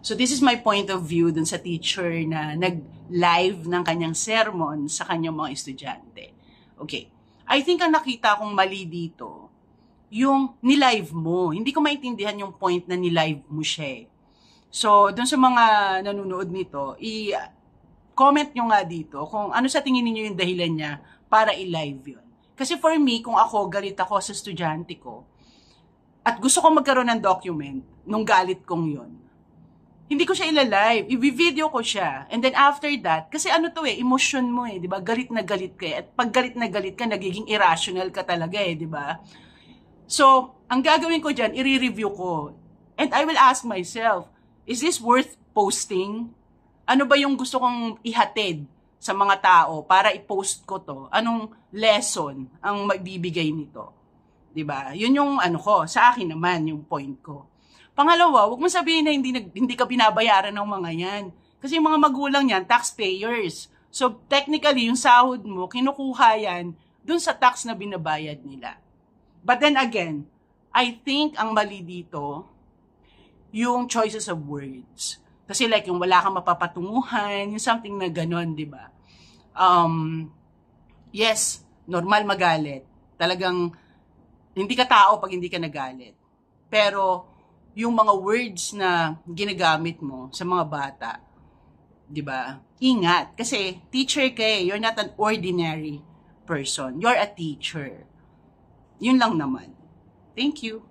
So this is my point of view dun sa teacher na nag-live ng kanyang sermon sa kanyang mga estudyante. Okay. I think ang nakita kong mali dito, yung nilive mo. Hindi ko maintindihan yung point na nilive mo siya eh. So, dun sa mga nanonood nito, i-comment nyo nga dito kung ano sa tingin niyo yung dahilan niya para i-live yun. Kasi for me, kung ako, galit ako sa estudyante ko, at gusto ko magkaroon ng document nung galit kong yun, hindi ko siya ila-live. I-video ko siya. And then after that, kasi ano to eh, emotion mo eh, 'di ba? Galit na galit ka. Eh. At pag galit na galit ka, nagiging irrational ka talaga eh, 'di ba? So, ang gagawin ko diyan, i-review ko. And I will ask myself, is this worth posting? Ano ba yung gusto kong ihatid sa mga tao para i-post ko to? Anong lesson ang magbibigay nito? 'Di ba? Yun yung ano ko, sa akin naman yung point ko. Pangalawa, huwag mo sabihin na hindi, hindi ka binabayaran ng mga yan. Kasi yung mga magulang niyan, taxpayers. So technically, yung sahod mo, kinukuha yan dun sa tax na binabayad nila. But then again, I think ang mali dito, yung choices of words. Kasi like yung wala kang mapapatunguhan, yung something na ganon, di ba? Um, yes, normal magalit. Talagang hindi ka tao pag hindi ka nagalit. Pero yung mga words na ginagamit mo sa mga bata, 'di ba? Ingat kasi teacher ka eh. You're not an ordinary person. You're a teacher. Yun lang naman. Thank you.